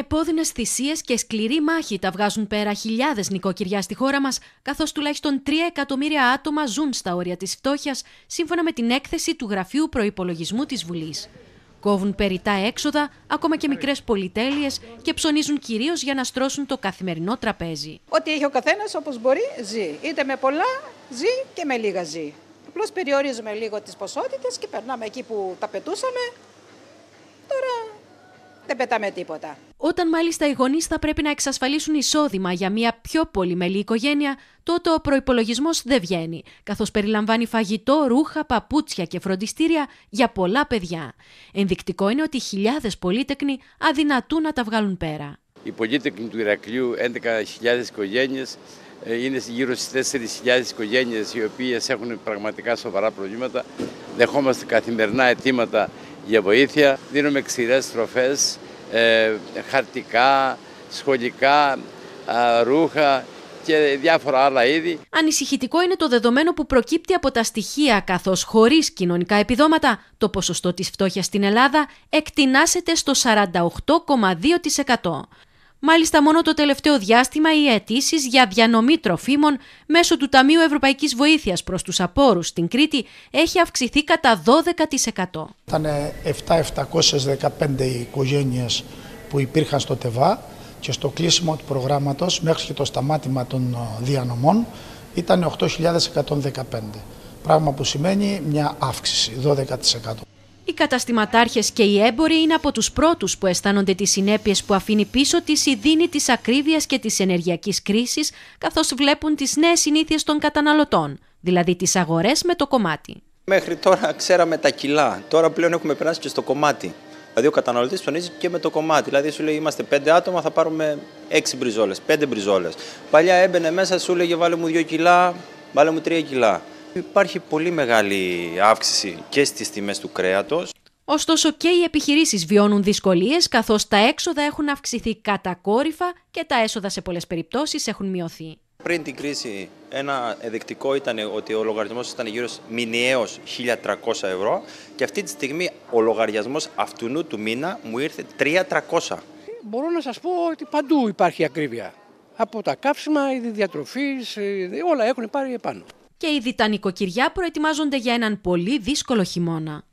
επώδυνες θυσίες και σκληρή μάχη τα βγάζουν πέρα χιλιάδες νοικοκυριά στη χώρα μας, καθώς τουλάχιστον 3 εκατομμύρια άτομα ζουν στα όρια της φτώχειας, σύμφωνα με την έκθεση του Γραφείου Προπολογισμού της Βουλής. Κόβουν περιτά έξοδα, ακόμα και μικρές πολυτέλειες και ψωνίζουν κυρίως για να στρώσουν το καθημερινό τραπέζι. Ό,τι έχει ο καθένας όπως μπορεί ζει. Είτε με πολλά ζει και με λίγα ζει. Απλώς περιορίζουμε λίγο τις ποσότητες και περνάμε εκεί που τα πετούσαμε δεν πετάμε τίποτα. Όταν μάλιστα οι γονείς θα πρέπει να εξασφαλίσουν εισόδημα για μια πιο πολυμελή οικογένεια, τότε ο προπολογισμό δεν βγαίνει, καθώς περιλαμβάνει φαγητό, ρούχα, παπούτσια και φροντιστήρια για πολλά παιδιά. Ενδεικτικό είναι ότι χιλιάδες πολίτεκνοι αδυνατούν να τα βγάλουν πέρα. Οι πολίτεκνοι του Ηρακλείου, 11.000 οικογένειες, ε, είναι γύρω στις 4.000 οικογένειες οι οποίες έχουν πραγματικά σοβαρά προβλήματα. Δεχόμαστε καθημερινά αιτήματα για βοήθεια. Δίνουμε ξηρές τροφές, ε, χαρτικά, σχολικά, ρούχα και διάφορα άλλα είδη. Ανησυχητικό είναι το δεδομένο που προκύπτει από τα στοιχεία, καθώς χωρίς κοινωνικά επιδόματα το ποσοστό της φτώχειας στην Ελλάδα εκτινάσεται στο 48,2%. Μάλιστα, μόνο το τελευταίο διάστημα οι αιτήσεις για διανομή τροφίμων μέσω του Ταμείου Ευρωπαϊκής Βοήθειας προς τους Απόρους στην Κρήτη έχει αυξηθεί κατά 12%. Ήταν 7.715 οι οικογένειες που υπήρχαν στο ΤΕΒΑ και στο κλείσιμο του προγράμματος μέχρι και το σταμάτημα των ε, διανομών ήταν 8.115. Πράγμα που σημαίνει μια αύξηση 12%. Οι καταστηματάρχες και οι έμποροι είναι από τους πρώτους που αισθάνονται τις συνέπειες που αφήνει πίσω της η δίνη της ακρίβειας και της ενεργειακής κρίσης, καθώς βλέπουν τις νέες συνήθειες των καταναλωτών, δηλαδή τις αγορές με το κομμάτι. Μέχρι τώρα ξέραμε τα κιλά, τώρα πλέον έχουμε περάσει και στο κομμάτι. Δηλαδή ο καταναλωτής ψωνίζει και με το κομμάτι. Δηλαδή σου λέει είμαστε πέντε άτομα, θα πάρουμε έξι μπριζόλες, πέντε μπριζόλες. Παλιά έμπαινε μέσα, σου λέγε βάλε μου δύο κιλά, βάλε μου τρία κιλά. Υπάρχει πολύ μεγάλη αύξηση και στις τιμές του κρέατος. Ωστόσο και οι επιχειρήσεις βιώνουν δυσκολίες καθώς τα έξοδα έχουν αυξηθεί κατακόρυφα και τα έσοδα σε πολλές περιπτώσεις έχουν μειωθεί. Πριν την κρίση ένα εδεικτικό ήταν ότι ο λογαριασμός ήταν γύρω μηνιαίος 1.300 ευρώ και αυτή τη στιγμή ο λογαριασμός αυτού του μήνα μου ήρθε 3.300. Μπορώ να σας πω ότι παντού υπάρχει ακρίβεια. Από τα καύσιμα, η διατροφή, όλα έχουν πάρει επάνω και οι διτανικοκυριά προετοιμάζονται για έναν πολύ δύσκολο χειμώνα.